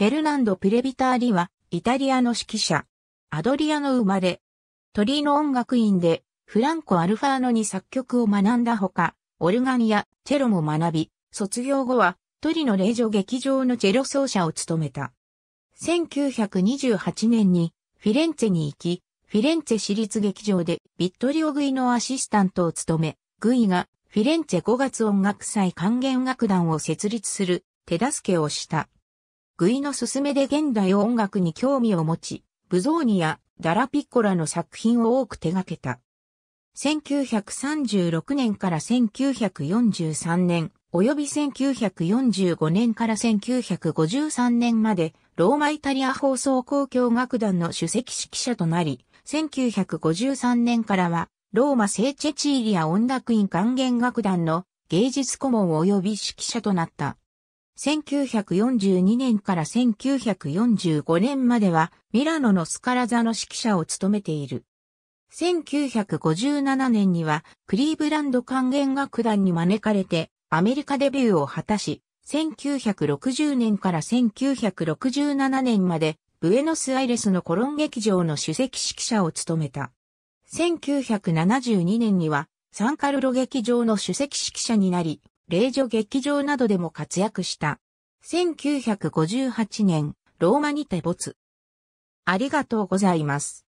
フェルナンド・プレビターリは、イタリアの指揮者。アドリアの生まれ。鳥の音楽院で、フランコ・アルファーノに作曲を学んだほか、オルガンやチェロも学び、卒業後は、トリの霊場劇場のチェロ奏者を務めた。1928年に、フィレンツェに行き、フィレンツェ市立劇場でビットリオ・グイのアシスタントを務め、グイがフィレンツェ5月音楽祭管弦楽団を設立する手助けをした。グイの勧めで現代音楽に興味を持ち、ブゾーニやダラピッコラの作品を多く手掛けた。1936年から1943年、及び1945年から1953年まで、ローマイタリア放送公共楽団の主席指揮者となり、1953年からは、ローマ聖チェチーリア音楽院管弦楽団の芸術顧問及び指揮者となった。1942年から1945年まではミラノのスカラ座の指揮者を務めている。1957年にはクリーブランド管弦楽団に招かれてアメリカデビューを果たし、1960年から1967年までブエノスアイレスのコロン劇場の主席指揮者を務めた。1972年にはサンカルロ劇場の主席指揮者になり、霊女劇場などでも活躍した。1958年、ローマにて没。ありがとうございます。